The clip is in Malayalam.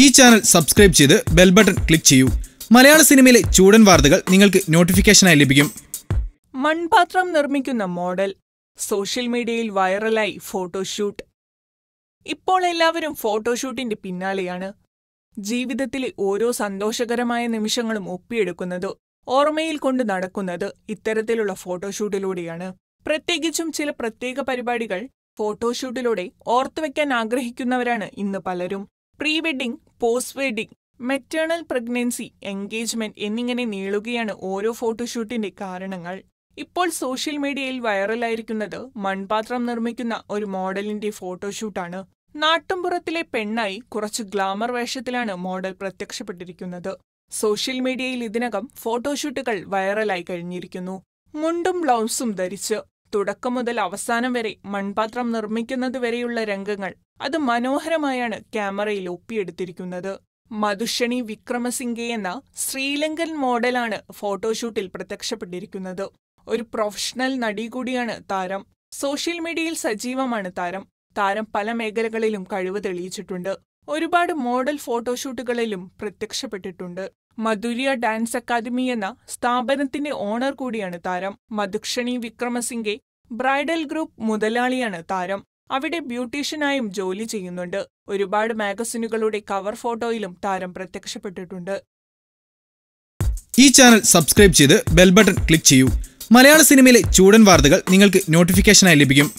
ഈ ചാനൽ സബ്സ്ക്രൈബ് ചെയ്ത് ബെൽ ബട്ടൺ ക്ലിക്ക് ചെയ്യൂ മലയാള സിനിമയിലെ ചൂടൻ വാർത്തകൾ നിങ്ങൾക്ക് നോട്ടിഫിക്കേഷനായി ലഭിക്കും മൺപാത്രം നിർമ്മിക്കുന്ന മോഡൽ സോഷ്യൽ മീഡിയയിൽ വൈറലായി ഫോട്ടോഷൂട്ട് ഇപ്പോൾ എല്ലാവരും ഫോട്ടോഷൂട്ടിന്റെ പിന്നാലെയാണ് ജീവിതത്തിലെ ഓരോ സന്തോഷകരമായ നിമിഷങ്ങളും ഒപ്പിയെടുക്കുന്നത് ഓർമ്മയിൽ കൊണ്ട് നടക്കുന്നത് ഇത്തരത്തിലുള്ള ഫോട്ടോഷൂട്ടിലൂടെയാണ് പ്രത്യേകിച്ചും ചില പ്രത്യേക പരിപാടികൾ ഫോട്ടോഷൂട്ടിലൂടെ ഓർത്തുവെക്കാൻ ആഗ്രഹിക്കുന്നവരാണ് ഇന്ന് പലരും pre wedding post wedding maternal pregnancy engagement എന്നിങ്ങനെ നീളുകയാണ് ഓരോ ഫോട്ടോഷൂട്ടിന്റെ കാരണങ്ങൾ ഇപ്പോൾ സോഷ്യൽ മീഡിയയിൽ വൈറലായിരിക്കുന്നത് മൺപാത്രം നിർമ്മിക്കുന്ന ഒരു മോഡലിന്റെ ഫോട്ടോഷൂട്ടാണ് നാട്ടുംപുറത്തിലെ പെണ്ണായി കുറച്ച് ഗ്ലാമർ വേഷത്തിലാണ് മോഡൽ പ്രത്യക്ഷപ്പെട്ടിരിക്കുന്നത് സോഷ്യൽ മീഡിയയിൽ ഇതിനകം ഫോട്ടോഷൂട്ടുകൾ വൈറലായി കഴിഞ്ഞിരിക്കുന്നു മുണ്ടും ബ്ലൗസും ധരിച്ച് തുടക്കം മുതൽ അവസാനം വരെ മൺപാത്രം നിർമ്മിക്കുന്നത് വരെയുള്ള രംഗങ്ങൾ അത് മനോഹരമായാണ് ക്യാമറയിൽ ഒപ്പിയെടുത്തിരിക്കുന്നത് മധുഷണി വിക്രമസിംഗെ എന്ന ശ്രീലങ്കൻ മോഡലാണ് ഫോട്ടോഷൂട്ടിൽ പ്രത്യക്ഷപ്പെട്ടിരിക്കുന്നത് ഒരു പ്രൊഫഷണൽ നടി കൂടിയാണ് താരം സോഷ്യൽ മീഡിയയിൽ സജീവമാണ് താരം താരം പല മേഖലകളിലും കഴിവ് തെളിയിച്ചിട്ടുണ്ട് ഒരുപാട് മോഡൽ ഫോട്ടോഷൂട്ടുകളിലും പ്രത്യക്ഷപ്പെട്ടിട്ടുണ്ട് മധുരിയ ഡാൻസ് അക്കാദമി എന്ന സ്ഥാപനത്തിന്റെ ഓണർ കൂടിയാണ് താരം മധുക്ഷണി വിക്രമസിംഗെ ബ്രൈഡൽ ഗ്രൂപ്പ് മുതലാളിയാണ് താരം അവിടെ ബ്യൂട്ടീഷ്യനായും ജോലി ചെയ്യുന്നുണ്ട് ഒരുപാട് മാഗസിനുകളുടെ കവർ ഫോട്ടോയിലും താരം പ്രത്യക്ഷപ്പെട്ടിട്ടുണ്ട് ഈ ചാനൽ സബ്സ്ക്രൈബ് ചെയ്ത് ബെൽ ബട്ടൺ ക്ലിക്ക് ചെയ്യൂ മലയാള സിനിമയിലെ ചൂടൻ വാർത്തകൾ നിങ്ങൾക്ക് നോട്ടിഫിക്കേഷനായി ലഭിക്കും